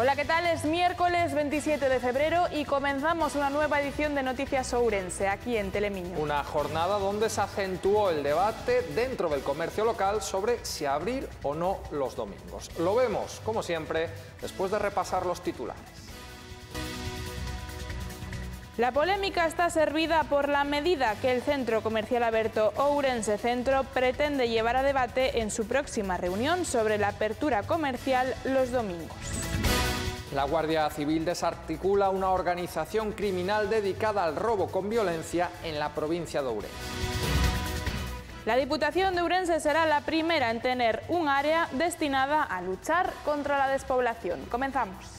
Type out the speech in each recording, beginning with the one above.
Hola, ¿qué tal? Es miércoles 27 de febrero y comenzamos una nueva edición de Noticias Ourense, aquí en Telemiño. Una jornada donde se acentuó el debate dentro del comercio local sobre si abrir o no los domingos. Lo vemos, como siempre, después de repasar los titulares. La polémica está servida por la medida que el Centro Comercial Aberto Ourense Centro pretende llevar a debate en su próxima reunión sobre la apertura comercial los domingos. La Guardia Civil desarticula una organización criminal dedicada al robo con violencia en la provincia de Ourense. La Diputación de Urense será la primera en tener un área destinada a luchar contra la despoblación. Comenzamos.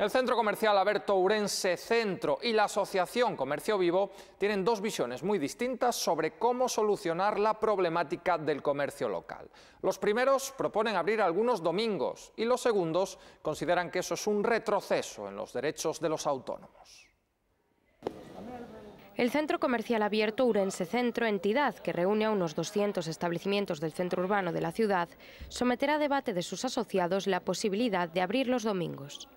El Centro Comercial Abierto Urense Centro y la Asociación Comercio Vivo tienen dos visiones muy distintas sobre cómo solucionar la problemática del comercio local. Los primeros proponen abrir algunos domingos y los segundos consideran que eso es un retroceso en los derechos de los autónomos. El Centro Comercial Abierto Urense Centro, entidad que reúne a unos 200 establecimientos del centro urbano de la ciudad, someterá a debate de sus asociados la posibilidad de abrir los domingos.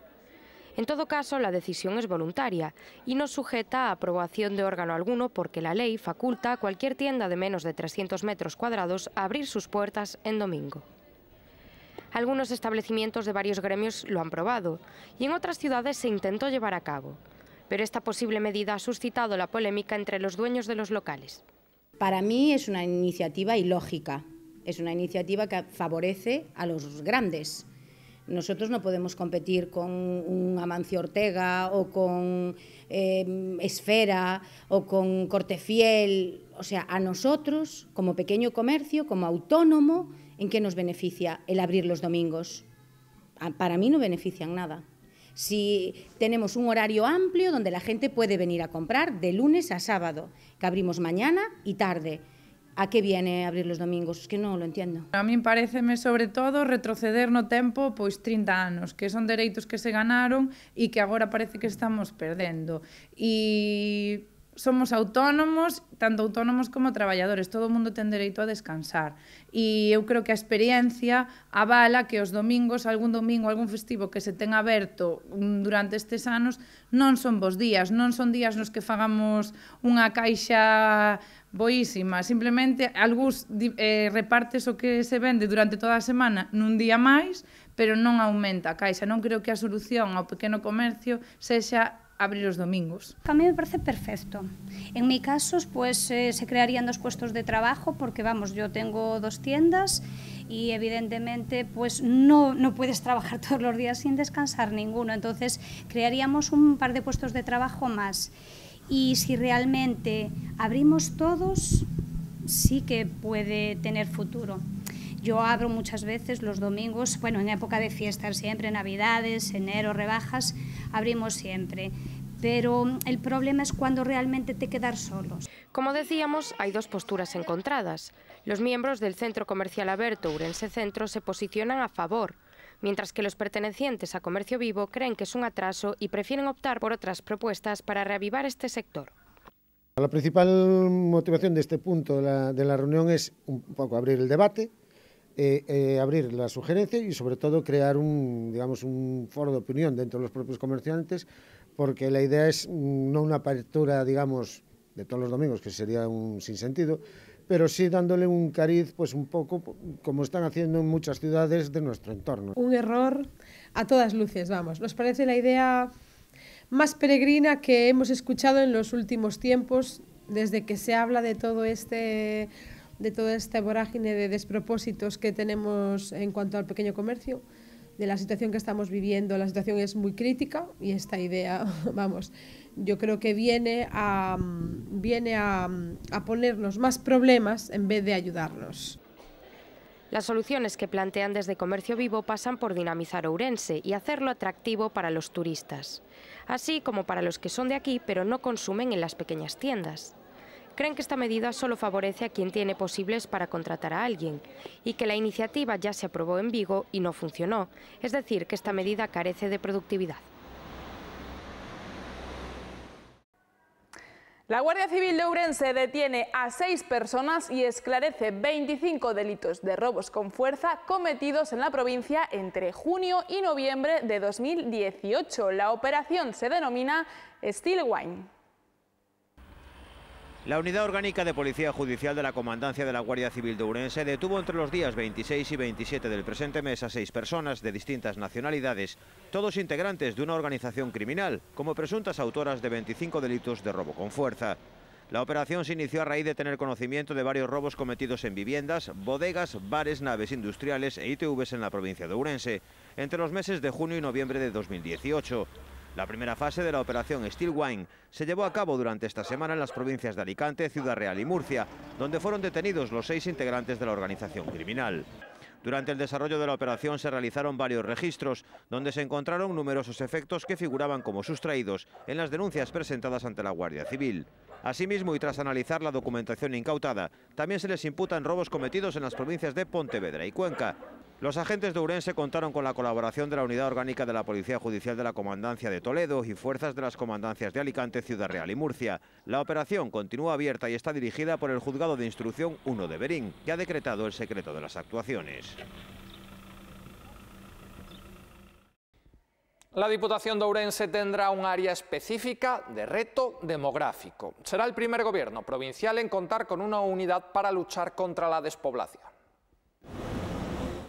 En todo caso, la decisión es voluntaria y no sujeta a aprobación de órgano alguno porque la ley faculta a cualquier tienda de menos de 300 metros cuadrados a abrir sus puertas en domingo. Algunos establecimientos de varios gremios lo han probado y en otras ciudades se intentó llevar a cabo, pero esta posible medida ha suscitado la polémica entre los dueños de los locales. Para mí es una iniciativa ilógica, es una iniciativa que favorece a los grandes, nosotros no podemos competir con un Amancio Ortega o con eh, Esfera o con Corte Fiel. O sea, a nosotros, como pequeño comercio, como autónomo, ¿en qué nos beneficia el abrir los domingos? Para mí no benefician nada. Si tenemos un horario amplio donde la gente puede venir a comprar de lunes a sábado, que abrimos mañana y tarde, a qué viene abrir los domingos, es que non lo entiendo. A min pareceme sobre todo retroceder no tempo pois 30 anos, que son dereitos que se ganaron e que agora parece que estamos perdendo. E somos autónomos, tanto autónomos como traballadores, todo o mundo ten dereito a descansar. E eu creo que a experiencia avala que os domingos, algún domingo, algún festivo que se ten aberto mm, durante estes anos, non son vos días, non son días nos que fagamos unha caixa boísima, simplemente algúns eh, repartes o que se vende durante toda a semana nun día máis, pero non aumenta a caixa. Non creo que a solución ao pequeno comercio sexa abrir os domingos. A mí me parece perfecto. En mi caso, pues, eh, se crearían dos puestos de trabajo porque, vamos, yo tengo dos tiendas y evidentemente pues no, no puedes trabajar todos los días sin descansar ninguno. Entonces crearíamos un par de puestos de trabajo más. Y si realmente abrimos todos, sí que puede tener futuro. Yo abro muchas veces los domingos, bueno, en época de fiestas siempre, navidades, enero, rebajas, abrimos siempre. Pero el problema es cuando realmente te quedas solos. Como decíamos, hay dos posturas encontradas. Los miembros del Centro Comercial Aberto Urense Centro se posicionan a favor, mientras que los pertenecientes a comercio vivo creen que es un atraso y prefieren optar por otras propuestas para reavivar este sector. La principal motivación de este punto de la, reunión es un poco abrir el debate, eh, eh, abrir la sugerencia y sobre todo crear un, digamos, un foro de opinión dentro de los propios comerciantes, porque la idea es mm, no una apertura, digamos, de todos los domingos, que sería un sinsentido, pero sí dándole un cariz, pues un poco como están haciendo en muchas ciudades de nuestro entorno. Un error a todas luces, vamos. Nos parece la idea más peregrina que hemos escuchado en los últimos tiempos, desde que se habla de todo este de toda esta vorágine de despropósitos que tenemos en cuanto al pequeño comercio, de la situación que estamos viviendo, la situación es muy crítica y esta idea, vamos, yo creo que viene a, mm, viene mm, a, ponernos más problemas en vez de ayudarnos. Las soluciones que plantean desde Comercio Vivo pasan por dinamizar Ourense y hacerlo atractivo para los turistas, así como para los que son de aquí pero no consumen en las pequeñas tiendas. Creen que esta medida solo favorece a quien tiene posibles para contratar a alguien y que la iniciativa ya se aprobó en Vigo y no funcionó, es decir, que esta medida carece de productividad. La Guardia Civil de Urense detiene a seis personas y esclarece 25 delitos de robos con fuerza cometidos en la provincia entre junio y noviembre de 2018. La operación se denomina Steel Wine. La Unidad Orgánica de Policía Judicial de la Comandancia de la Guardia Civil de Urense detuvo entre los días 26 y 27 del presente mes a seis personas de distintas nacionalidades, todos integrantes de una organización criminal, como presuntas autoras de 25 delitos de robo con fuerza. La operación se inició a raíz de tener conocimiento de varios robos cometidos en viviendas, bodegas, bares, naves industriales e ITVs en la provincia de Urense, entre los meses de junio y noviembre de 2018. La primera fase de la operación Steel Wine se llevó a cabo durante esta semana en las provincias de Alicante, Ciudad Real y Murcia, donde fueron detenidos los seis integrantes de la organización criminal. Durante el desarrollo de la operación se realizaron varios registros, donde se encontraron numerosos efectos que figuraban como sustraídos en las denuncias presentadas ante la Guardia Civil. Asimismo, y tras analizar la documentación incautada, también se les imputan robos cometidos en las provincias de Pontevedra y Cuenca, los agentes de Urense contaron con la colaboración de la Unidad Orgánica de la Policía Judicial de la Comandancia de Toledo y fuerzas de las comandancias de Alicante, Ciudad Real y Murcia. La operación continúa abierta y está dirigida por el Juzgado de Instrucción 1 de Berín, que ha decretado el secreto de las actuaciones. La Diputación de Ourense tendrá un área específica de reto demográfico. Será el primer gobierno provincial en contar con una unidad para luchar contra la despoblación.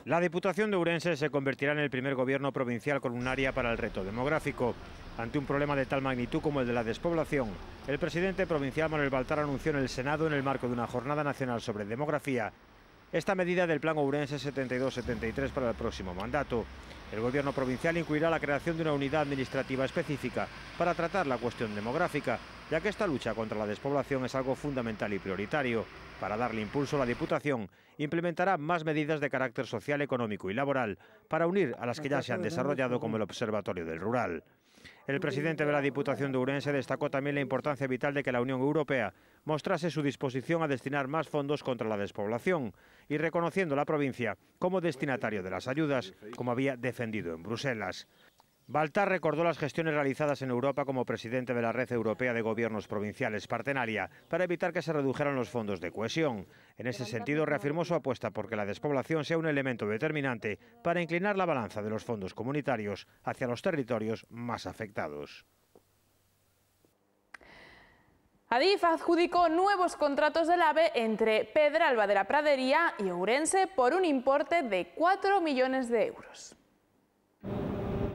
La Diputación de Urense se convertirá en el primer gobierno provincial con un área para el reto demográfico. Ante un problema de tal magnitud como el de la despoblación, el presidente provincial Manuel Baltar anunció en el Senado, en el marco de una jornada nacional sobre demografía, esta medida del Plan Urense 72-73 para el próximo mandato. El Gobierno provincial incluirá la creación de una unidad administrativa específica para tratar la cuestión demográfica, ya que esta lucha contra la despoblación es algo fundamental y prioritario. Para darle impulso, a la Diputación implementará más medidas de carácter social, económico y laboral para unir a las que ya se han desarrollado como el Observatorio del Rural. El presidente de la Diputación de Urense destacó también la importancia vital de que la Unión Europea mostrase su disposición a destinar más fondos contra la despoblación y reconociendo la provincia como destinatario de las ayudas, como había defendido en Bruselas. Baltar recordó las gestiones realizadas en Europa como presidente de la Red Europea de Gobiernos Provinciales, Partenaria, para evitar que se redujeran los fondos de cohesión. En ese sentido, reafirmó su apuesta porque la despoblación sea un elemento determinante para inclinar la balanza de los fondos comunitarios hacia los territorios más afectados. Adif adjudicó nuevos contratos del AVE entre Pedralba de la Pradería y Ourense por un importe de 4 millones de euros.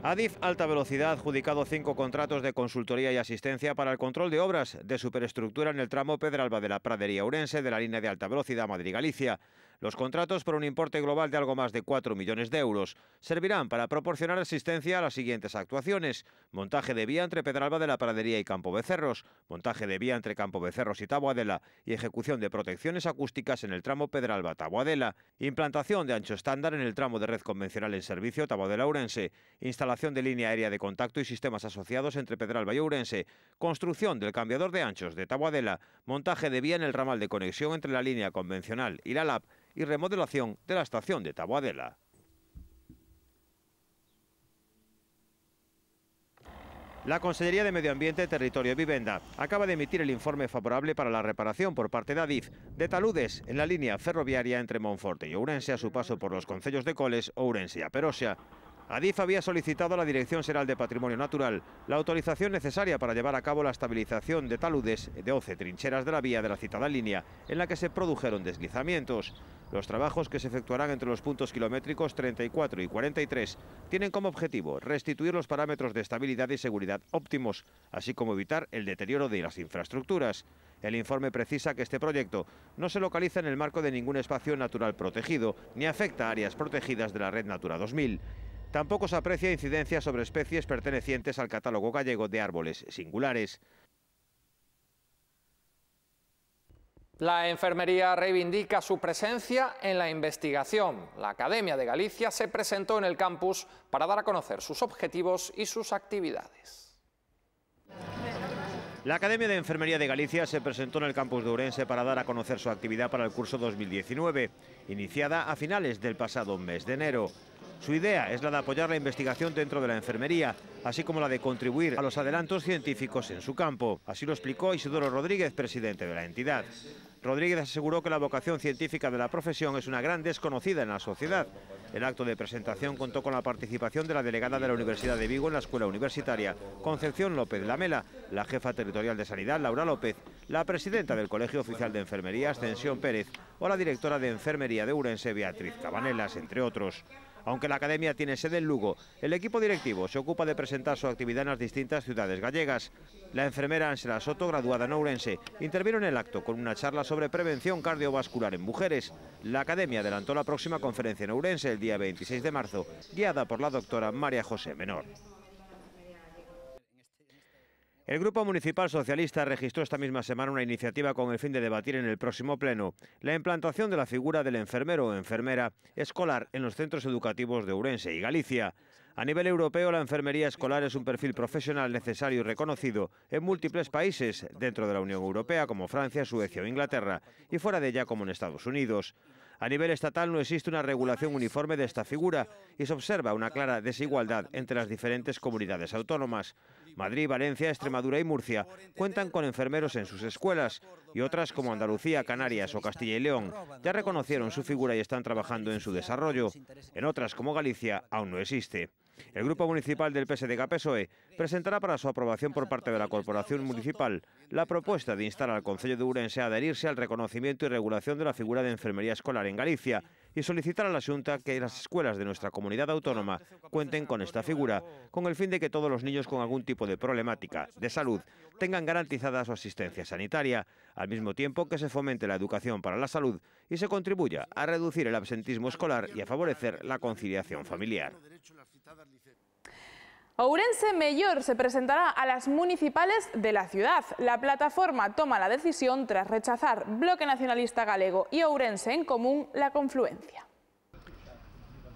Adif Alta Velocidad ha adjudicado cinco contratos de consultoría y asistencia para el control de obras de superestructura en el tramo Pedralba de la Pradería Urense de la línea de alta velocidad Madrid-Galicia. Los contratos por un importe global de algo más de 4 millones de euros servirán para proporcionar asistencia a las siguientes actuaciones. Montaje de vía entre Pedralba de la Pradería y Campo Becerros, montaje de vía entre Campo Becerros y Tabuadela, y ejecución de protecciones acústicas en el tramo pedralba tabuadela implantación de ancho estándar en el tramo de red convencional en servicio tabuadela urense instalación de línea aérea de contacto y sistemas asociados entre Pedralba y Urense, construcción del cambiador de anchos de Tabuadela; montaje de vía en el ramal de conexión entre la línea convencional y la LAP y remodelación de la estación de Tabuadela. La Consellería de Medio Ambiente, Territorio y Vivienda acaba de emitir el informe favorable para la reparación por parte de ADIF de taludes en la línea ferroviaria entre Monforte y Ourense a su paso por los concellos de Coles, Ourense y Aperosia. Adif había solicitado a la Dirección General de Patrimonio Natural la autorización necesaria para llevar a cabo la estabilización de taludes de 11 trincheras de la vía de la citada línea en la que se produjeron deslizamientos. Los trabajos que se efectuarán entre los puntos kilométricos 34 y 43 tienen como objetivo restituir los parámetros de estabilidad y seguridad óptimos, así como evitar el deterioro de las infraestructuras. El informe precisa que este proyecto no se localiza en el marco de ningún espacio natural protegido, ni afecta a áreas protegidas de la Red Natura 2000. Tampoco se aprecia incidencia sobre especies pertenecientes al catálogo gallego de árboles singulares. La enfermería reivindica su presencia en la investigación. La Academia de Galicia se presentó en el campus para dar a conocer sus objetivos y sus actividades. La Academia de Enfermería de Galicia se presentó en el campus de urense para dar a conocer su actividad para el curso 2019, iniciada a finales del pasado mes de enero. Su idea es la de apoyar la investigación dentro de la enfermería, así como la de contribuir a los adelantos científicos en su campo. Así lo explicó Isidoro Rodríguez, presidente de la entidad. Rodríguez aseguró que la vocación científica de la profesión es una gran desconocida en la sociedad. El acto de presentación contó con la participación de la delegada de la Universidad de Vigo en la Escuela Universitaria, Concepción López Lamela, la jefa territorial de Sanidad, Laura López, la presidenta del Colegio Oficial de Enfermería, Ascensión Pérez, o la directora de Enfermería de Urense, Beatriz Cabanelas, entre otros. Aunque la academia tiene sede en Lugo, el equipo directivo se ocupa de presentar su actividad en las distintas ciudades gallegas. La enfermera Ángela Soto, graduada en Ourense, intervino en el acto con una charla sobre prevención cardiovascular en mujeres. La academia adelantó la próxima conferencia en Ourense el día 26 de marzo, guiada por la doctora María José Menor. El Grupo Municipal Socialista registró esta misma semana una iniciativa con el fin de debatir en el próximo pleno la implantación de la figura del enfermero o enfermera escolar en los centros educativos de Urense y Galicia. A nivel europeo, la enfermería escolar es un perfil profesional necesario y reconocido en múltiples países dentro de la Unión Europea, como Francia, Suecia o Inglaterra, y fuera de ella, como en Estados Unidos. A nivel estatal no existe una regulación uniforme de esta figura y se observa una clara desigualdad entre las diferentes comunidades autónomas. Madrid, Valencia, Extremadura y Murcia cuentan con enfermeros en sus escuelas y otras como Andalucía, Canarias o Castilla y León ya reconocieron su figura y están trabajando en su desarrollo. En otras como Galicia aún no existe. El Grupo Municipal del PSDK-PSOE presentará para su aprobación por parte de la Corporación Municipal la propuesta de instar al Consejo de Urense a adherirse al reconocimiento y regulación de la figura de enfermería escolar en Galicia y solicitar a la Junta que las escuelas de nuestra comunidad autónoma cuenten con esta figura, con el fin de que todos los niños con algún tipo de problemática de salud tengan garantizada su asistencia sanitaria, al mismo tiempo que se fomente la educación para la salud y se contribuya a reducir el absentismo escolar y a favorecer la conciliación familiar. Ourense Mayor se presentará a las municipales de la ciudad. La plataforma toma la decisión tras rechazar Bloque Nacionalista Galego y Ourense en común la confluencia.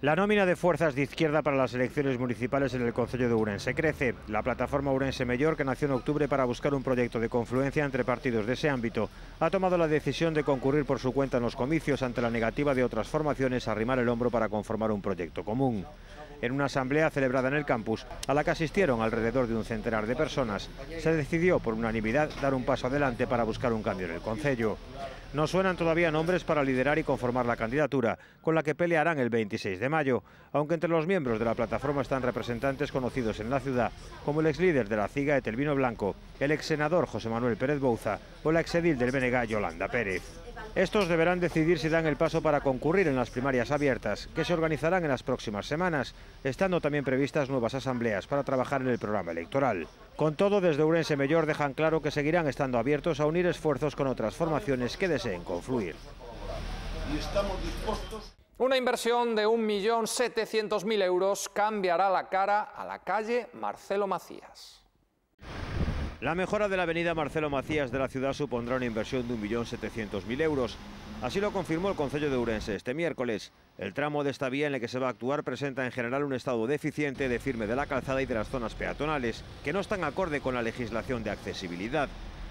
La nómina de fuerzas de izquierda para las elecciones municipales en el Consejo de Ourense crece. La plataforma Ourense Mayor, que nació en octubre para buscar un proyecto de confluencia entre partidos de ese ámbito, ha tomado la decisión de concurrir por su cuenta en los comicios ante la negativa de otras formaciones a arrimar el hombro para conformar un proyecto común en una asamblea celebrada en el campus, a la que asistieron alrededor de un centenar de personas. Se decidió por unanimidad dar un paso adelante para buscar un cambio en el Concello. No suenan todavía nombres para liderar y conformar la candidatura, con la que pelearán el 26 de mayo, aunque entre los miembros de la plataforma están representantes conocidos en la ciudad, como el ex líder de la CIGA, Etelvino Blanco, el ex senador José Manuel Pérez Bouza o la exedil del Benegá Yolanda Pérez. Estos deberán decidir si dan el paso para concurrir en las primarias abiertas, que se organizarán en las próximas semanas, estando también previstas nuevas asambleas para trabajar en el programa electoral. Con todo, desde Urense Mellor dejan claro que seguirán estando abiertos a unir esfuerzos con otras formaciones que deseen confluir. Una inversión de 1.700.000 euros cambiará la cara a la calle Marcelo Macías. La mejora de la avenida Marcelo Macías de la ciudad supondrá una inversión de 1.700.000 euros. Así lo confirmó el Concello de Urense este miércoles. El tramo de esta vía en el que se va a actuar presenta en general un estado deficiente de firme de la calzada y de las zonas peatonales, que no están acorde con la legislación de accesibilidad.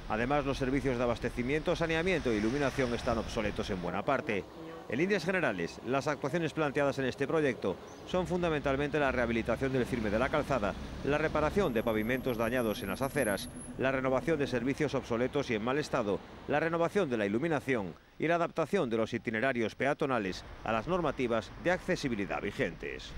Además, los servicios de abastecimiento, saneamiento e iluminación están obsoletos en buena parte. En líneas generales, las actuaciones planteadas en este proyecto son fundamentalmente la rehabilitación del firme de la calzada, la reparación de pavimentos dañados en las aceras, la renovación de servicios obsoletos y en mal estado, la renovación de la iluminación y la adaptación de los itinerarios peatonales a las normativas de accesibilidad vigentes.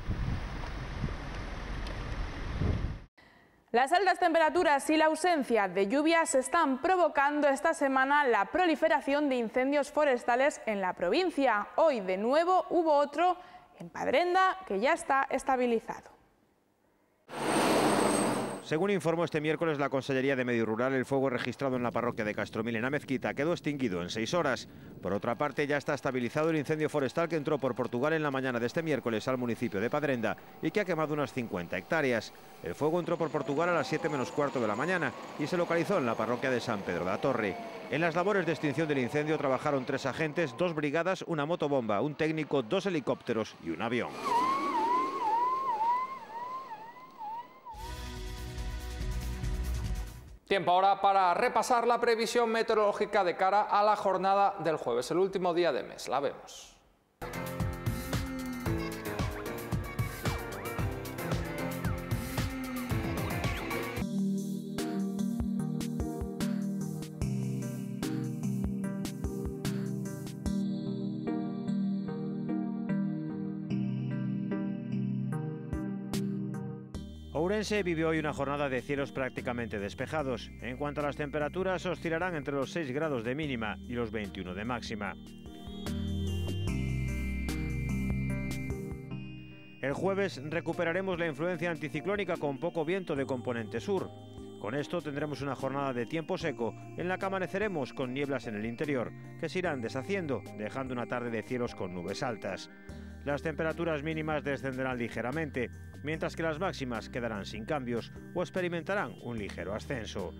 Las altas temperaturas y la ausencia de lluvias están provocando esta semana la proliferación de incendios forestales en la provincia. Hoy de nuevo hubo otro en Padrenda que ya está estabilizado. Según informó este miércoles la Consellería de Medio Rural, el fuego registrado en la parroquia de Castromil, en la quedó extinguido en seis horas. Por otra parte, ya está estabilizado el incendio forestal que entró por Portugal en la mañana de este miércoles al municipio de Padrenda y que ha quemado unas 50 hectáreas. El fuego entró por Portugal a las 7 menos cuarto de la mañana y se localizó en la parroquia de San Pedro de la Torre. En las labores de extinción del incendio trabajaron tres agentes, dos brigadas, una motobomba, un técnico, dos helicópteros y un avión. Tiempo ahora para repasar la previsión meteorológica de cara a la jornada del jueves, el último día de mes. La vemos. Ourense vivió hoy una jornada de cielos prácticamente despejados. En cuanto a las temperaturas, oscilarán entre los 6 grados de mínima y los 21 de máxima. El jueves recuperaremos la influencia anticiclónica con poco viento de componente sur. Con esto tendremos una jornada de tiempo seco en la que amaneceremos con nieblas en el interior, que se irán deshaciendo, dejando una tarde de cielos con nubes altas. Las temperaturas mínimas descenderán ligeramente, mientras que las máximas quedarán sin cambios o experimentarán un ligero ascenso.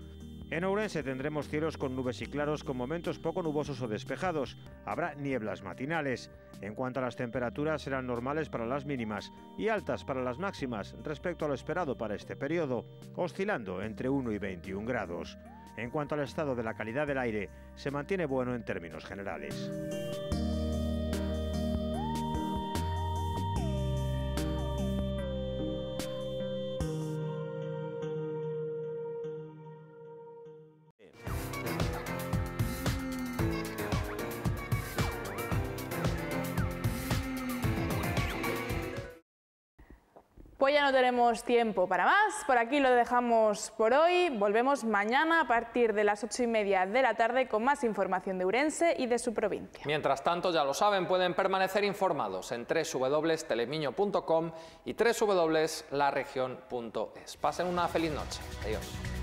En Ourense tendremos cielos con nubes y claros con momentos poco nubosos o despejados. Habrá nieblas matinales. En cuanto a las temperaturas, serán normales para las mínimas y altas para las máximas respecto a lo esperado para este periodo, oscilando entre 1 y 21 grados. En cuanto al estado de la calidad del aire, se mantiene bueno en términos generales. tiempo para más. Por aquí lo dejamos por hoy. Volvemos mañana a partir de las ocho y media de la tarde con más información de Urense y de su provincia. Mientras tanto, ya lo saben, pueden permanecer informados en www.telemiño.com y www.laregion.es. Pasen una feliz noche. Adiós.